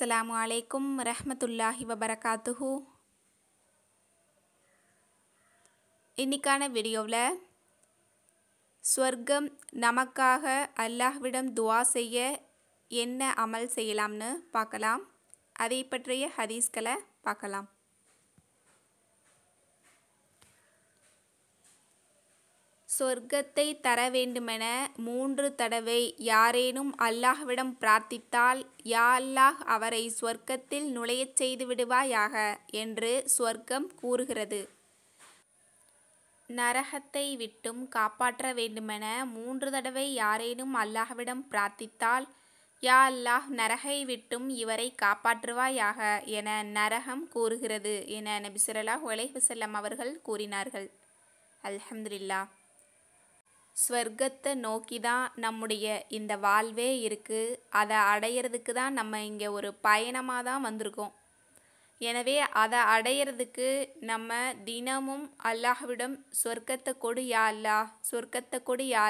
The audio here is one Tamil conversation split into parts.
அஸ்ஸலாமு அலைக்கும் ரஹமத்துல்லாஹி வபரகாத்துஹு இன்றைக்கான வீடியோவில் ஸ்வர்க்கம் நமக்காக அல்லாஹ்விடம் துவா செய்ய என்ன அமல் செய்யலாம்னு பார்க்கலாம் அதை பற்றிய ஹதீஸ்களை பார்க்கலாம் சொர்க்கத்தை தர வேண்டுமென மூன்று தடவை யாரேனும் அல்லாஹ்விடம் பிரார்த்தித்தால் யா அல்லாஹ் அவரை சொர்க்கத்தில் நுழையச் செய்து விடுவாயாக என்று சொர்க்கம் கூறுகிறது நரகத்தை விட்டும் காப்பாற்ற வேண்டுமென மூன்று தடவை யாரேனும் அல்லாஹ்விடம் பிரார்த்தித்தால் யா அல்லாஹ் நரகை விட்டும் இவரை காப்பாற்றுவாயாக என நரகம் கூறுகிறது என நபிசுரல்லா ஒலைஹுசல்லம் அவர்கள் கூறினார்கள் அல்ஹம்துலில்லா ஸ்வர்க்கத்தை நோக்கி தான் நம்முடைய இந்த வாழ்வே இருக்குது அதை அடையிறதுக்கு தான் நம்ம இங்கே ஒரு பயணமாக தான் வந்திருக்கோம் எனவே அதை அடையிறதுக்கு நம்ம தினமும் அல்லாஹ்விடம் சொர்க்கத்தை கொடு யா சொர்க்கத்தை கொடு யா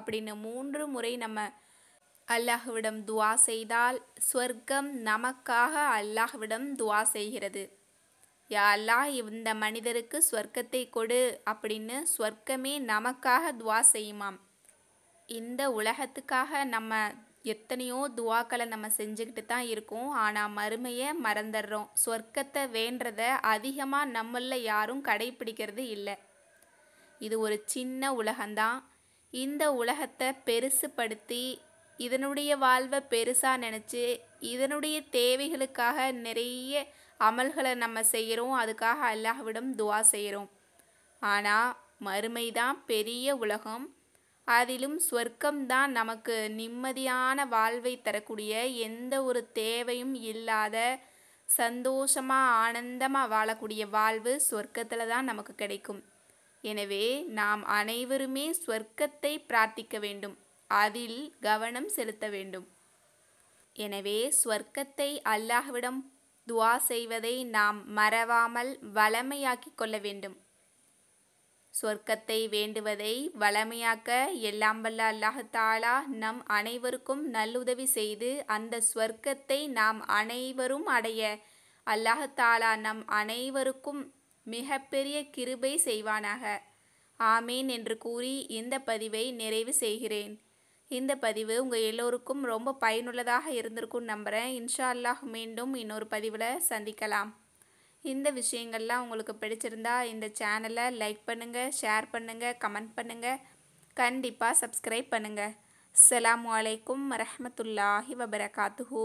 அப்படின்னு மூன்று முறை நம்ம அல்லாஹ்விடம் துவா செய்தால் ஸ்வர்க்கம் நமக்காக அல்லாஹ்விடம் துவா செய்கிறது யாழ்லா இந்த மனிதருக்கு ஸ்வர்க்கத்தை கொடு அப்படின்னு ஸ்வர்க்கமே நமக்காக துவா செய்யுமாம் இந்த உலகத்துக்காக நம்ம எத்தனையோ துவாக்களை நம்ம செஞ்சுக்கிட்டு தான் இருக்கோம் ஆனால் மறுமையை மறந்துடுறோம் சொர்க்கத்தை வேண்டத அதிகமாக நம்மளில் யாரும் கடைப்பிடிக்கிறது இல்லை இது ஒரு சின்ன உலகம்தான் இந்த உலகத்தை பெருசுப்படுத்தி இதனுடைய வாழ்வை பெருசாக நினச்சி இதனுடைய தேவைகளுக்காக நிறைய அமல்களை நம்ம செய்கிறோம் அதுக்காக அல்லாஹ்விடம் துவா செய்கிறோம் ஆனால் மறுமை தான் பெரிய உலகம் அதிலும் சொர்க்கம்தான் நமக்கு நிம்மதியான வாழ்வை தரக்கூடிய எந்த ஒரு தேவையும் இல்லாத சந்தோஷமாக ஆனந்தமாக வாழக்கூடிய வாழ்வு சொர்க்கத்தில் தான் நமக்கு கிடைக்கும் எனவே நாம் அனைவருமே சொர்க்கத்தை பிரார்த்திக்க வேண்டும் அதில் கவனம் செலுத்த வேண்டும் எனவே சொர்க்கத்தை அல்லாஹ்விடம் துவா செய்வதை நாம் மறவாமல் வளமையாக்கிக் கொள்ள வேண்டும் சொர்க்கத்தை வேண்டுவதை வளமையாக்க எல்லாம் வல்ல அல்லாஹாலா நம் அனைவருக்கும் நல்லுதவி செய்து அந்த சொர்க்கத்தை நாம் அனைவரும் அடைய அல்லாஹாலா நம் அனைவருக்கும் மிகப்பெரிய கிருபை செய்வானாக ஆமேன் என்று கூறி இந்த பதிவை நிறைவு செய்கிறேன் இந்த பதிவு உங்கள் எல்லோருக்கும் ரொம்ப பயனுள்ளதாக இருந்திருக்கும்னு நம்புகிறேன் இன்ஷா அல்லாஹ் மீண்டும் இன்னொரு பதிவில் சந்திக்கலாம் இந்த விஷயங்கள்லாம் உங்களுக்கு பிடிச்சிருந்தா இந்த சேனலை லைக் பண்ணுங்கள் ஷேர் பண்ணுங்கள் கமெண்ட் பண்ணுங்கள் கண்டிப்பாக சப்ஸ்கிரைப் பண்ணுங்கள் அலாம் வலைக்கம் வரமத்துல்லாஹி வபரகாத்துஹூ